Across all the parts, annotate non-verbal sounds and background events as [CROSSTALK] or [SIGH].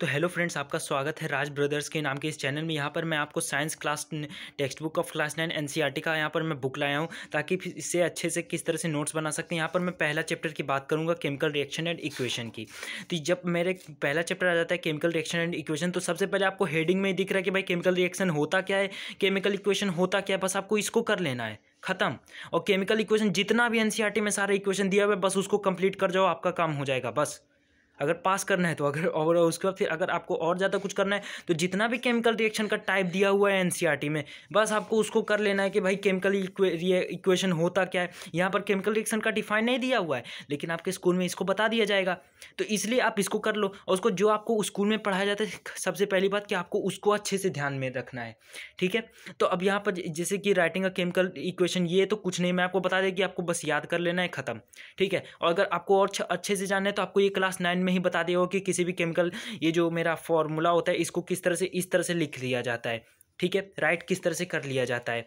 तो hello friends आपका स्वागत है राज ब्रदर्स के नाम के इस चैनल में यहाँ पर मैं आपको science class text book of class nine NCERT का यहाँ पर मैं बुक लाया हूँ ताकि इससे अच्छे से किस तरह से नोट्स बना सकते हैं यहाँ पर मैं पहला चैप्टर की बात करूँगा केमिकल रिएक्शन एंड इक्वेशन की तो जब मेरे पहला चैप्टर आ जाता है केमिकल रिएक्शन एंड इक्वेशन तो सबसे पहले आपको हेडिंग में दिख रहा है कि भाई केमिकल रिएक्शन होता क्या है केमिकल इक्वेशन होता क्या है बस आपको इसको कर लेना है खत्म और केमिकल इक्वेशन जितना भी एनसीईआरटी में सारे इक्वेशन दिया हुआ है बस उसको कंप्लीट कर जाओ आपका काम हो जाएगा बस अगर पास करना है तो अगर और उसके बाद फिर अगर आपको और ज़्यादा कुछ करना है तो जितना भी केमिकल रिएक्शन का टाइप दिया हुआ है एन e में बस आपको उसको कर लेना है कि भाई केमिकल इक्वेशन होता क्या है यहाँ पर केमिकल रिएक्शन का डिफाइन नहीं दिया हुआ है लेकिन आपके स्कूल में इसको बता दिया जाएगा तो इसलिए आप इसको कर लो और उसको जो आपको स्कूल में पढ़ाया जाता है सबसे पहली बात कि आपको उसको अच्छे से ध्यान में रखना है ठीक है तो अब यहाँ पर जैसे कि राइटिंग का केमिकल इक्वेशन ये तो कुछ नहीं मैं आपको बता दें कि आपको बस याद कर लेना है ख़त्म ठीक है और अगर आपको और अच्छे से जानना है तो आपको ये क्लास नाइन में ही बता दिया हो कि किसी भी केमिकल ये जो मेरा फॉर्मूला होता है इसको किस तरह से इस तरह से लिख लिया जाता है ठीक है राइट किस तरह से कर लिया जाता है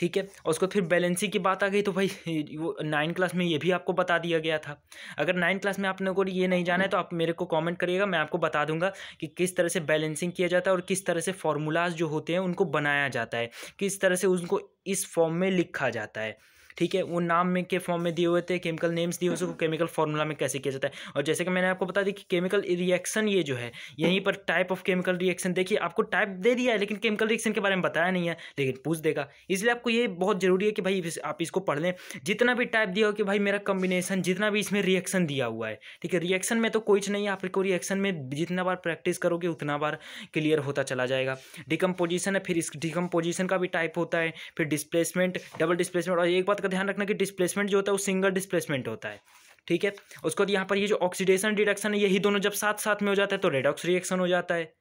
ठीक है और उसको फिर बैलेंसी की बात आ गई तो भाई [LAUGHS] वो नाइन क्लास में ये भी आपको बता दिया गया था अगर नाइन क्लास में आपने को ये नहीं जाना है तो आप मेरे को कमेंट करिएगा मैं आपको बता दूंगा कि किस तरह से बैलेंसिंग किया जाता है और किस तरह से फॉर्मूलाज जो होते हैं उनको बनाया जाता है किस तरह से उनको इस फॉर्म में लिखा जाता है ठीक है वो नाम में के फॉर्म में दिए हुए थे केमिकल नेम्स दिए हुए उसको केमिकल फॉर्मूला में कैसे किया जाता है और जैसे कि मैंने आपको बता दी कि केमिकल रिएक्शन ये जो है यहीं पर टाइप ऑफ केमिकल रिएक्शन देखिए आपको टाइप दे दिया है लेकिन केमिकल रिएक्शन के बारे में बताया नहीं है लेकिन पूछ देगा इसलिए आपको ये बहुत ज़रूरी है कि भाई आप इसको पढ़ लें जितना भी टाइप दिया हो कि भाई मेरा कॉम्बिनेशन जितना भी इसमें रिएक्शन दिया हुआ है ठीक है रिएक्शन में तो कोई नहीं है आपको रिएक्शन में जितना बार प्रैक्टिस करोगे उतना बार क्लियर होता चला जाएगा डिकम्पोजिशन है फिर इस डिकम्पोजिशन का भी टाइप होता है फिर डिस्प्लेसमेंट डबल डिस्प्लेसमेंट और एक बात का ध्यान रखना कि डिस्प्लेसमेंट जो होता है वो सिंगल डिस्प्लेसमेंट होता है ठीक है उसके बाद यहाँ पर ये जो ऑक्सीडेशन रिडक्शन है यही दोनों जब साथ साथ में हो जाता है तो रेडॉक्स रिएक्शन हो जाता है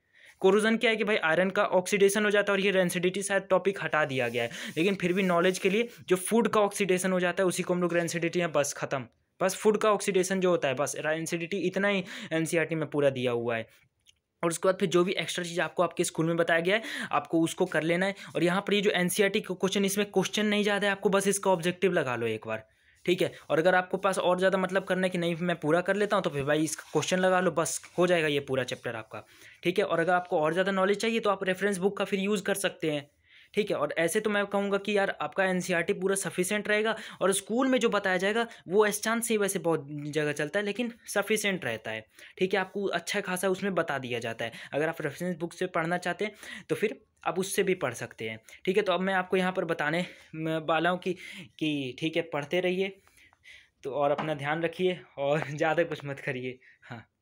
कोरोजन क्या है कि भाई आयरन का ऑक्सीडेशन हो जाता है और ये रेंसिडिटी शायद टॉपिक हटा दिया गया है लेकिन फिर भी नॉलेज के लिए जो फूड का ऑक्सीडेशन हो जाता है उसी को हम लोग रेंसिडिटी या बस खत्म बस फूड का ऑक्सीडेशन जो होता है बस रेंसिडिटी इतना ही एन में पूरा दिया हुआ है और उसके बाद फिर जो भी एक्स्ट्रा चीज़ आपको आपके स्कूल में बताया गया है आपको उसको कर लेना है और यहाँ पर ये जो एन e क्वेश्चन इसमें क्वेश्चन नहीं ज़्यादा है आपको बस इसका ऑब्जेक्टिव लगा लो एक बार ठीक है और अगर आपको पास और ज़्यादा मतलब करना है कि नहीं मैं पूरा कर लेता हूँ तो फिर भाई इसका क्वेश्चन लगा लो बस हो जाएगा ये पूरा चैप्टर आपका ठीक है और अगर आपको और ज़्यादा नॉलेज चाहिए तो आप रेफरेंस बुक का फिर यूज़ कर सकते हैं ठीक है और ऐसे तो मैं कहूँगा कि यार आपका एन e पूरा सफिशेंट रहेगा और स्कूल में जो बताया जाएगा वो एस चांस से वैसे बहुत जगह चलता है लेकिन सफिशेंट रहता है ठीक है आपको अच्छा खासा उसमें बता दिया जाता है अगर आप रेफरेंस बुक से पढ़ना चाहते हैं तो फिर आप उससे भी पढ़ सकते हैं ठीक है तो अब मैं आपको यहाँ पर बताने वाला हूँ कि कि ठीक है पढ़ते रहिए तो और अपना ध्यान रखिए और [LAUGHS] ज़्यादा कुछ मत करिए हाँ